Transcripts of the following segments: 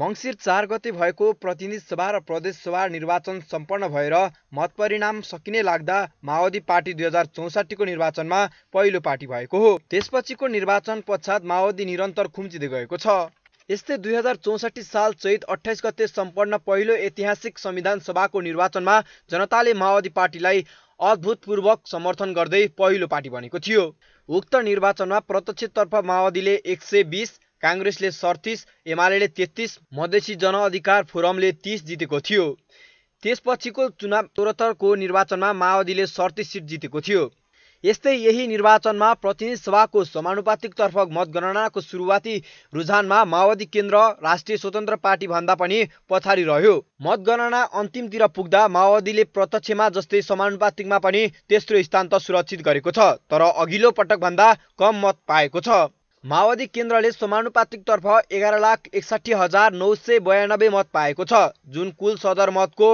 मङ्सिर चार गते भएको प्रतिनिधि सभा र प्रदेश सभा निर्वाचन सम्पन्न भएर मतपरिणाम सकिने लाग्दा माओवादी पार्टी दुई हजार चौसाठीको निर्वाचनमा पहिलो पार्टी भएको हो त्यसपछिको निर्वाचन पश्चात माओवादी निरन्तर खुम्चिँदै गएको छ यस्तै दुई हजार चौसठी साल चैत अठाइस गते सम्पन्न पहिलो ऐतिहासिक संविधान सभाको निर्वाचनमा जनताले माओवादी पार्टीलाई अद्भुतपूर्वक समर्थन गर्दै पहिलो पार्टी बनेको थियो उक्त निर्वाचनमा प्रत्यक्षतर्फ माओवादीले एक सय बिस काङ्ग्रेसले सडतिस एमाले तेत्तिस मधेसी जनअधिकार फोरमले तिस जितेको थियो त्यसपछिको चुनाव चौरात्तरको निर्वाचनमा माओवादीले सडतिस सिट जितेको थियो यस्तै यही निर्वाचनमा प्रतिनिधि सभाको समानुपातिकतर्फ मतगणनाको सुरुवाती रुझानमा माओवादी केन्द्र राष्ट्रिय स्वतन्त्र पार्टीभन्दा पनि पछाडि रह्यो मतगणना अन्तिमतिर पुग्दा माओवादीले प्रत्यक्षमा जस्तै समानुपातिकमा पनि तेस्रो स्थान त सुरक्षित गरेको छ तर अघिल्लो पटकभन्दा कम मत पाएको छ माओवादी केन्द्रले समानुपातिकतर्फ एघार लाख एकसाठी हजार नौ सय बयानब्बे मत पाएको छ जुन कुल सदर मतको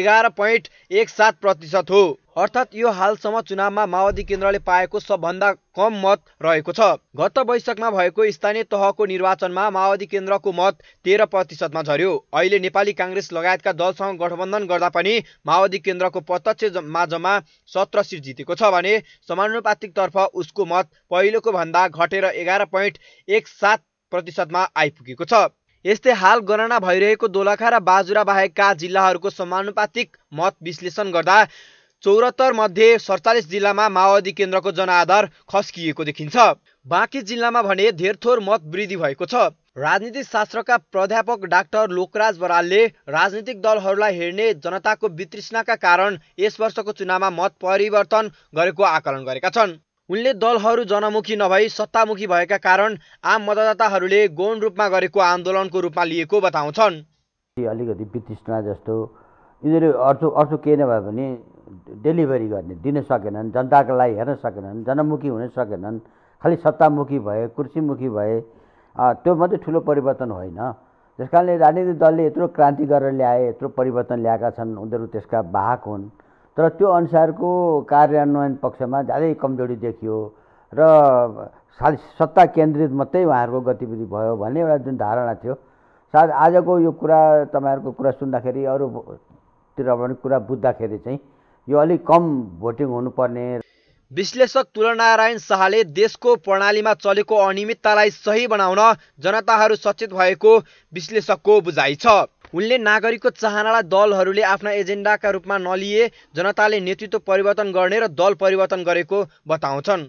एघार पोइन्ट एक सात प्रतिशत हो अर्थात् यो हालसम्म चुनावमा माओवादी केन्द्रले पाएको सबभन्दा कम मत रहेको छ गत वैशाखमा भएको स्थानीय तहको निर्वाचनमा माओवादी केन्द्रको मत तेह्र प्रतिशतमा झर्यो अहिले नेपाली काङ्ग्रेस लगायतका दलसँग गठबन्धन गर्दा पनि माओवादी केन्द्रको प्रत्यक्षमा जम्मा सत्र सिट जितेको छ भने समानुपातिकतर्फ उसको मत पहिलोको भन्दा घटेर एघार पोइन्ट एक सात प्रतिशतमा आइपुगेको छ यस्तै हाल गणना भइरहेको दोलखा र बाजुरा जिल्लाहरूको समानुपातिक मत विश्लेषण गर्दा चौरात्तर मध्ये सडचालिस जिल्लामा माओवादी केन्द्रको जनआधार खस्किएको देखिन्छ बाँकी जिल्लामा भने धेरथोर मत वृद्धि भएको छ राजनीति शास्त्रका प्राध्यापक डाक्टर लोकराज बरालले राजनीतिक दलहरूलाई हेर्ने जनताको वितृष्णाका कारण यस वर्षको चुनावमा मत परिवर्तन गरेको आकलन गरेका छन् उनले दलहरू जनमुखी नभई सत्तामुखी भएका कारण आम मतदाताहरूले गौण रूपमा गरेको आन्दोलनको रूपमा लिएको बताउँछन् अलिकति वितृष्णा जस्तो यिनीहरू अर्थ अर्थ के नभए पनि डेलिभरी गर्ने दिन सकेनन् जनताको लागि हेर्न सकेनन् जनमुखी हुन सकेनन् खालि सत्तामुखी भए कुर्सीमुखी भए त्यो मात्रै ठुलो परिवर्तन होइन त्यस कारणले राजनीतिक दलले यत्रो क्रान्ति गरेर ल्याए यत्रो परिवर्तन ल्याएका छन् उनीहरू त्यसका बाहक हुन् तर त्यो अनुसारको कार्यान्वयन पक्षमा ज्यादै कमजोरी देखियो र खालि सत्ता केन्द्रित मात्रै उहाँहरूको गतिविधि भयो भन्ने एउटा जुन धारणा थियो सायद आजको यो कुरा तपाईँहरूको कुरा सुन्दाखेरि अरूतिर पनि कुरा बुझ्दाखेरि चाहिँ यो अलिक कम भोटिङ हुनुपर्ने विश्लेषक तुलनारायण शाहले देशको प्रणालीमा चलेको अनियमिततालाई सही बनाउन जनताहरू सचेत भएको विश्लेषकको बुझाइ छ उनले नागरिकको चाहनालाई दलहरूले आफ्ना एजेन्डाका रूपमा नलिए जनताले नेतृत्व परिवर्तन गर्ने र दल परिवर्तन गरेको बताउँछन्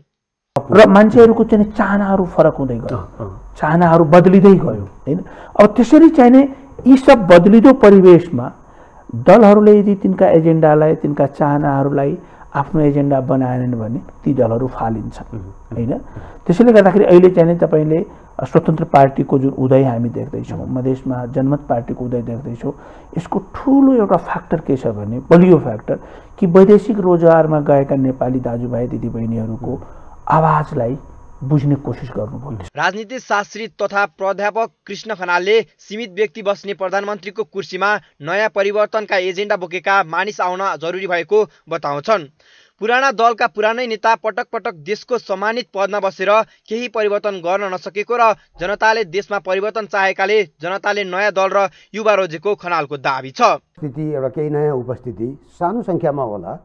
र मान्छेहरूको चाहिँ चाहनाहरू फरक हुँदै गयो चाहनाहरू बदलिँदै गयो होइन अब त्यसरी चाहिँ यी सब बदलिँदो परिवेशमा दलहरूले यदि तिनका एजेन्डालाई तिनका चाहनाहरूलाई आफ्नो एजेन्डा बनाएनन् भने ती दलहरू फालिन्छन् होइन त्यसैले गर्दाखेरि अहिले चाहिँ तपाईँले स्वतन्त्र पार्टीको जुन उदय हामी देख्दैछौँ मधेसमा जनमत पार्टीको उदय देख्दैछौँ यसको ठुलो एउटा फ्याक्टर के छ भने बलियो फ्याक्टर कि वैदेशिक रोजगारमा गएका नेपाली दाजुभाइ दिदीबहिनीहरूको आवाजलाई बुझ्ने कोसिस गर्नुभयो राजनीति शास्त्री तथा प्राध्यापक कृष्ण खनालले सीमित व्यक्ति बस्ने प्रधानमन्त्रीको कुर्सीमा नयाँ परिवर्तनका एजेन्डा बोकेका मानिस आउन जरुरी भएको बताउँछन् पुराना दलका पुरानै नेता पटक पटक देशको सम्मानित पदमा बसेर केही परिवर्तन गर्न नसकेको र जनताले देशमा परिवर्तन चाहेकाले जनताले नयाँ दल र युवा रोजेको खनालको दावी छ स्थिति एउटा केही नयाँ उपस्थिति सानो सङ्ख्यामा होला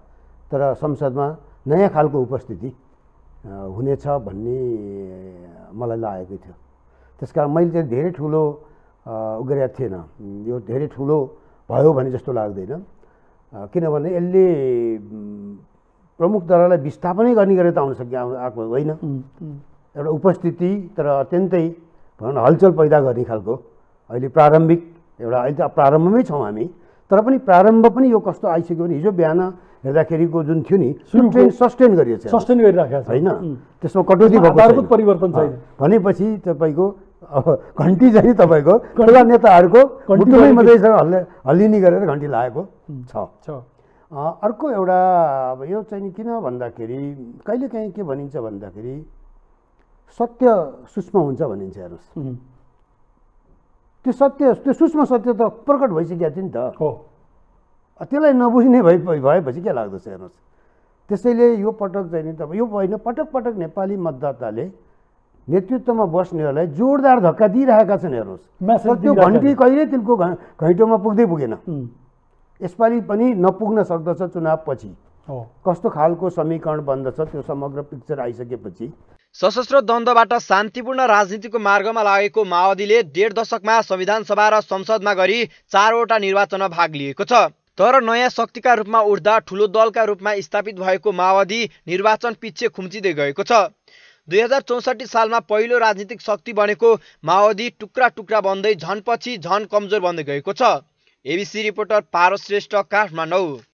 तर संसदमा नयाँ खालको उपस्थिति हुनेछ भन्ने मलाई लागेको थियो त्यस कारण मैले चाहिँ धेरै ठुलो उ थिएन यो धेरै ठुलो भयो भने जस्तो लाग्दैन किनभने यसले प्रमुख दललाई विस्थापनै गर्ने गरेर त आउन सक्यो आएको होइन एउटा उपस्थिति तर अत्यन्तै भनौँ न हलचल पैदा गर्ने खालको अहिले प्रारम्भिक एउटा अहिले त प्रारम्भमै छौँ हामी तर पनि प्रारम्भ पनि यो कस्तो आइसक्यो भने हिजो बिहान हेर्दाखेरिको जुन थियो नि ट्रेन सस्टेन गरिएको छ सस्टेन गरिराखेको छ होइन त्यसमा कटौती भएको परिवर्तन छैन भनेपछि तपाईँको घन्टी चाहिँ तपाईँको कडा नेताहरूको मुटुमै मधैसँग हल्ले गरेर घन्टी लागेको छ अर्को एउटा अब यो चाहिँ किन भन्दाखेरि कहिलेकाहीँ के भनिन्छ भन्दाखेरि सत्य सूक्ष्म हुन्छ भनिन्छ हेर्नुहोस् त्यो सत्य त्यो सूक्ष्म सत्य त प्रकट भइसकेको थियो नि त हो त्यसलाई नबुझ्ने भए भएपछि के लाग्दछ हेर्नुहोस् त्यसैले यो पटक चाहिँ नि त यो होइन पटक पटक नेपाली मतदाताले नेतृत्वमा बस्नेहरूलाई जोरदार धक्का दिइरहेका छन् हेर्नुहोस् त्यो घन्टी कहिले तिनको घैँटोमा पुग्दै पुगेन यसपालि पनि नपुग्न सक्दछ चुनावपछि कस्तो खालको समीकरण बन्दछ त्यो समग्र पिक्चर आइसकेपछि सशस्त्र द्वन्द्वबाट शान्तिपूर्ण राजनीतिको मार्गमा लागेको माओवादीले डेढ दशकमा संविधान सभा र संसदमा गरी चारवटा निर्वाचनमा भाग लिएको छ तर नयाँ शक्तिका रूपमा उठ्दा ठुलो दलका रूपमा स्थापित भएको माओवादी निर्वाचन पिच्छे खुम्चिँदै गएको छ दुई हजार चौसठी सालमा पहिलो राजनीतिक शक्ति बनेको माओवादी टुक्रा टुक्रा बन्दै झनपछि झन कमजोर बन्दै गएको छ एबिसी रिपोर्टर पारो श्रेष्ठ काठमाडौँ